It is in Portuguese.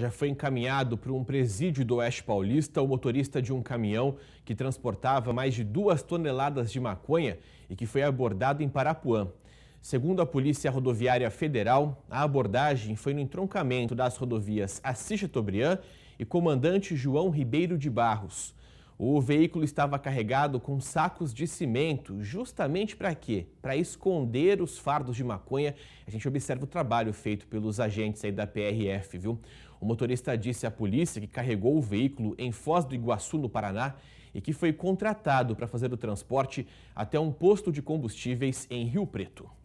Já foi encaminhado para um presídio do Oeste Paulista o motorista de um caminhão que transportava mais de duas toneladas de maconha e que foi abordado em Parapuã. Segundo a Polícia Rodoviária Federal, a abordagem foi no entroncamento das rodovias Assis Chateaubriand e Comandante João Ribeiro de Barros. O veículo estava carregado com sacos de cimento, justamente para quê? Para esconder os fardos de maconha. A gente observa o trabalho feito pelos agentes aí da PRF, viu? O motorista disse à polícia que carregou o veículo em Foz do Iguaçu, no Paraná, e que foi contratado para fazer o transporte até um posto de combustíveis em Rio Preto.